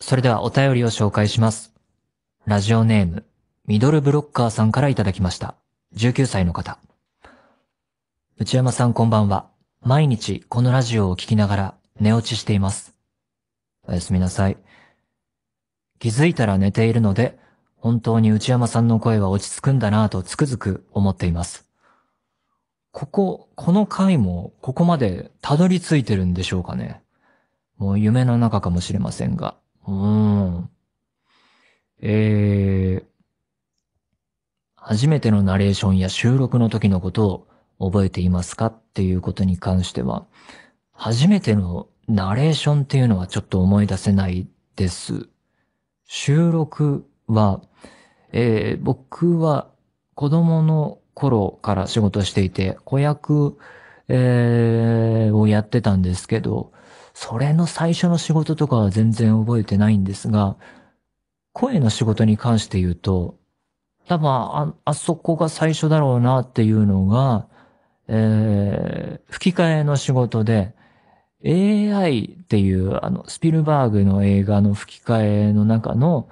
それではお便りを紹介します。ラジオネーム、ミドルブロッカーさんからいただきました。19歳の方。内山さんこんばんは。毎日このラジオを聞きながら寝落ちしています。おやすみなさい。気づいたら寝ているので、本当に内山さんの声は落ち着くんだなぁとつくづく思っています。ここ、この回もここまでたどり着いてるんでしょうかね。もう夢の中かもしれませんが。うん。えー、初めてのナレーションや収録の時のことを覚えていますかっていうことに関しては、初めてのナレーションっていうのはちょっと思い出せないです。収録は、えー、僕は子供の頃から仕事していて、子役、えー、をやってたんですけど、それの最初の仕事とかは全然覚えてないんですが、声の仕事に関して言うと、多分あ、あそこが最初だろうなっていうのが、えー、吹き替えの仕事で、AI っていう、あの、スピルバーグの映画の吹き替えの中の、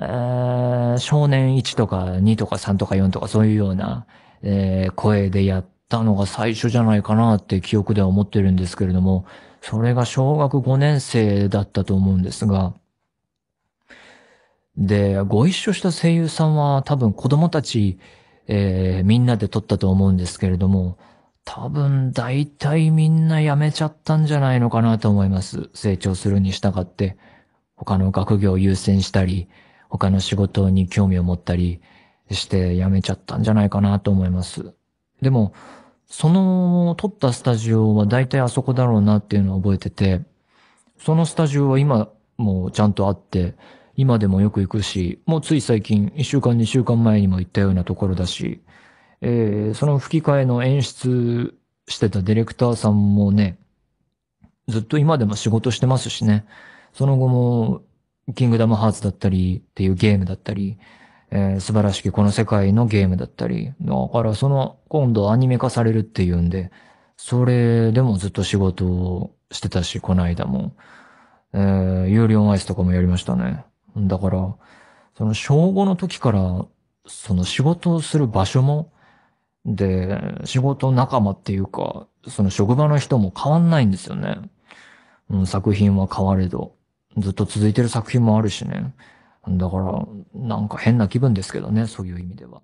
えー、少年1とか2とか3とか4とかそういうような、えー、声でやったのが最初じゃないかなって記憶では思ってるんですけれども、それが小学5年生だったと思うんですが、で、ご一緒した声優さんは多分子供たち、えー、みんなで撮ったと思うんですけれども、多分大体みんな辞めちゃったんじゃないのかなと思います。成長するに従って、他の学業を優先したり、他の仕事に興味を持ったりして辞めちゃったんじゃないかなと思います。でも、その撮ったスタジオは大体あそこだろうなっていうのを覚えてて、そのスタジオは今もちゃんとあって、今でもよく行くし、もうつい最近、1週間2週間前にも行ったようなところだし、えー、その吹き替えの演出してたディレクターさんもね、ずっと今でも仕事してますしね、その後も、キングダムハーツだったりっていうゲームだったり、えー、素晴らしきこの世界のゲームだったり、だからその、今度アニメ化されるっていうんで、それでもずっと仕事をしてたし、この間も、えー、有料アイスとかもやりましたね。だから、その小5の時から、その仕事をする場所も、で、仕事仲間っていうか、その職場の人も変わんないんですよね。うん、作品は変われど。ずっと続いてる作品もあるしね。だから、なんか変な気分ですけどね、そういう意味では。